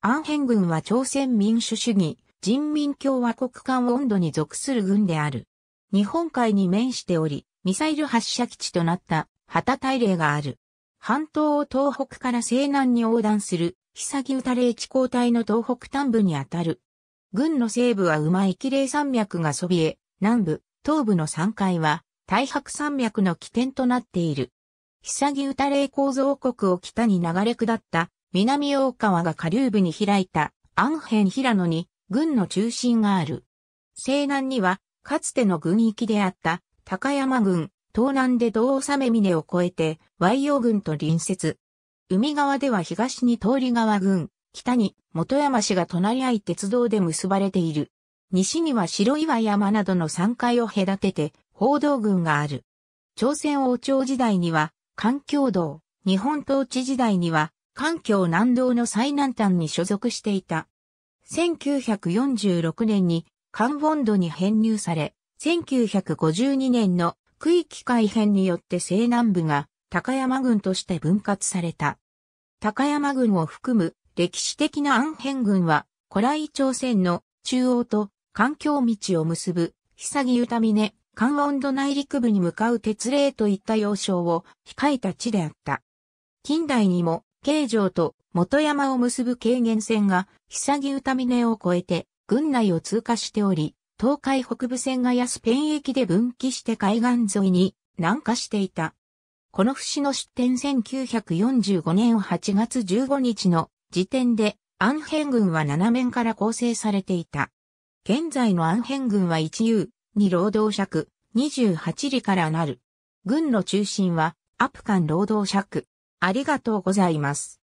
アンヘン軍は朝鮮民主主義人民共和国間温度に属する軍である。日本海に面しており、ミサイル発射基地となった旗大霊がある。半島を東北から西南に横断する、久歌霊地交帯の東北端部にあたる。軍の西部は馬駅霊山脈がそびえ、南部、東部の山階は、大白山脈の起点となっている。久歌霊構造国を北に流れ下った南大川が下流部に開いた安辺平野に軍の中心がある。西南には、かつての軍域であった高山軍、東南で道納峰を越えて、和洋軍と隣接。海側では東に通り川軍、北に本山市が隣り合い鉄道で結ばれている。西には白岩山などの山階を隔てて、報道軍がある。朝鮮王朝時代には、環境道、日本統治時代には、環境南道の最南端に所属していた。1946年にカンボンドに編入され、1952年の区域改編によって西南部が高山郡として分割された。高山郡を含む歴史的な安辺郡は古来朝鮮の中央と環境道を結ぶ久木みね、関温度内陸部に向かう鉄霊といった要衝を控えた地であった。近代にも京城と元山を結ぶ軽減線が、久木歌峰を越えて、郡内を通過しており、東海北部線が安ペン駅で分岐して海岸沿いに南下していた。この節の出展1945年8月15日の時点で、安辺郡は7面から構成されていた。現在の安辺郡は一遊、に労働尺、28里からなる。軍の中心は、アプカン労働尺。ありがとうございます。